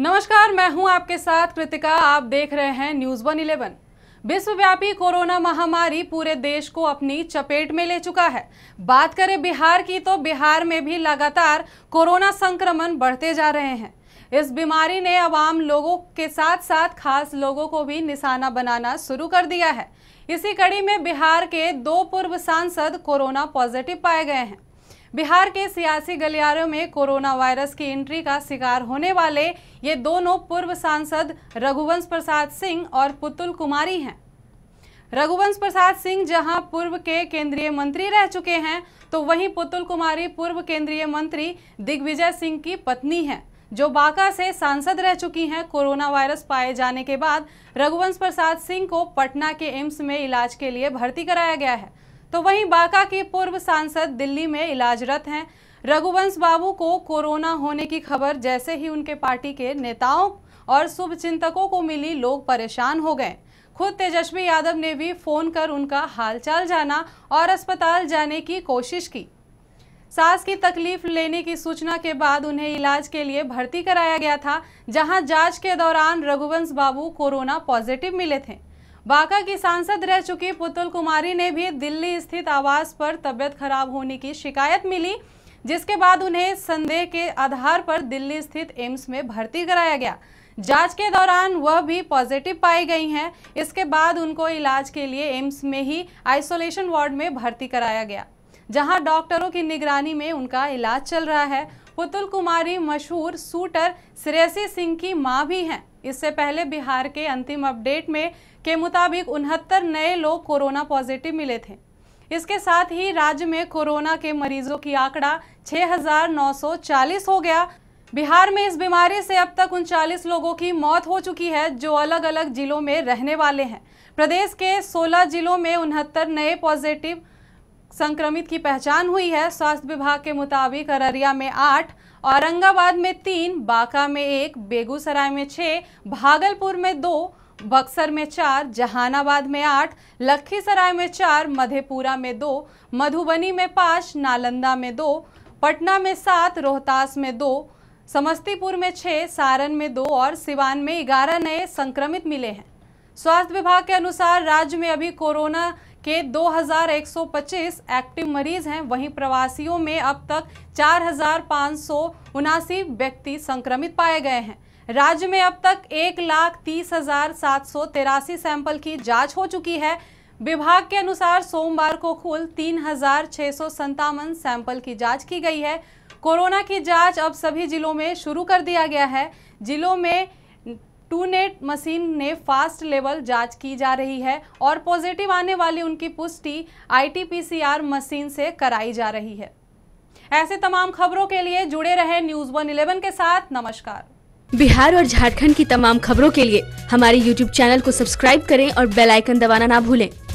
नमस्कार मैं हूं आपके साथ कृतिका आप देख रहे हैं न्यूज वन इलेवन विश्वव्यापी कोरोना महामारी पूरे देश को अपनी चपेट में ले चुका है बात करें बिहार की तो बिहार में भी लगातार कोरोना संक्रमण बढ़ते जा रहे हैं इस बीमारी ने आवाम लोगों के साथ साथ खास लोगों को भी निशाना बनाना शुरू कर दिया है इसी कड़ी में बिहार के दो पूर्व सांसद कोरोना पॉजिटिव पाए गए हैं बिहार के सियासी गलियारों में कोरोना वायरस की एंट्री का शिकार होने वाले ये दोनों पूर्व सांसद रघुवंश प्रसाद सिंह और पुतुल कुमारी हैं रघुवंश प्रसाद सिंह जहां पूर्व के केंद्रीय मंत्री रह चुके हैं तो वहीं पुतुल कुमारी पूर्व केंद्रीय मंत्री दिग्विजय सिंह की पत्नी हैं जो बांका से सांसद रह चुकी हैं कोरोना वायरस पाए जाने के बाद रघुवंश प्रसाद सिंह को पटना के एम्स में इलाज के लिए भर्ती कराया गया है तो वहीं बांका के पूर्व सांसद दिल्ली में इलाजरत हैं रघुवंश बाबू को कोरोना होने की खबर जैसे ही उनके पार्टी के नेताओं और शुभचिंतकों को मिली लोग परेशान हो गए खुद तेजस्वी यादव ने भी फोन कर उनका हालचाल जाना और अस्पताल जाने की कोशिश की सांस की तकलीफ लेने की सूचना के बाद उन्हें इलाज के लिए भर्ती कराया गया था जहां जांच के दौरान रघुवंश बाबू कोरोना पॉजिटिव मिले थे बांका की सांसद रह चुकी पुतुल कुमारी ने भी दिल्ली स्थित आवास पर तबियत खराब होने की शिकायत मिली जिसके बाद उन्हें संदेह के आधार पर दिल्ली स्थित एम्स में भर्ती कराया गया जांच के दौरान वह भी पॉजिटिव पाई गई हैं इसके बाद उनको इलाज के लिए एम्स में ही आइसोलेशन वार्ड में भर्ती कराया गया जहां डॉक्टरों की निगरानी में उनका इलाज चल रहा है पुतुल कुमारी मशहूर शूटर श्रेयसी सिंह की माँ भी हैं इससे पहले बिहार के अंतिम अपडेट में के मुताबिक उनहत्तर नए लोग कोरोना पॉजिटिव मिले थे इसके साथ ही राज्य में कोरोना के मरीजों की आंकड़ा 6,940 हो गया बिहार में इस बीमारी से अब तक उनचालीस लोगों की मौत हो चुकी है जो अलग अलग जिलों में रहने वाले हैं प्रदेश के 16 जिलों में उनहत्तर नए पॉजिटिव संक्रमित की पहचान हुई है स्वास्थ्य विभाग के मुताबिक अररिया में आठ औरंगाबाद में तीन बांका में एक बेगूसराय में छः भागलपुर में दो बक्सर में चार जहानाबाद में आठ लखीसराय में चार मधेपुरा में दो मधुबनी में पाँच नालंदा में दो पटना में सात रोहतास में दो समस्तीपुर में छः सारण में दो और सिवान में ग्यारह नए संक्रमित मिले हैं स्वास्थ्य विभाग के अनुसार राज्य में अभी कोरोना के 2,125 एक्टिव मरीज हैं वहीं प्रवासियों में अब तक चार व्यक्ति संक्रमित पाए गए हैं राज्य में अब तक एक लाख तीस हजार सात सौ तिरासी सैंपल की जांच हो चुकी है विभाग के अनुसार सोमवार को कुल तीन हजार छः सौ संतावन सैंपल की जांच की गई है कोरोना की जांच अब सभी जिलों में शुरू कर दिया गया है जिलों में टू नेट मशीन ने फास्ट लेवल जांच की जा रही है और पॉजिटिव आने वाली उनकी पुष्टि आईटीपीसीआर मशीन से कराई जा रही है ऐसे तमाम खबरों के लिए जुड़े रहे न्यूज वन इलेवन के साथ नमस्कार बिहार और झारखंड की तमाम खबरों के लिए हमारे यूट्यूब चैनल को सब्सक्राइब करें और बेलाइकन दबाना ना भूलें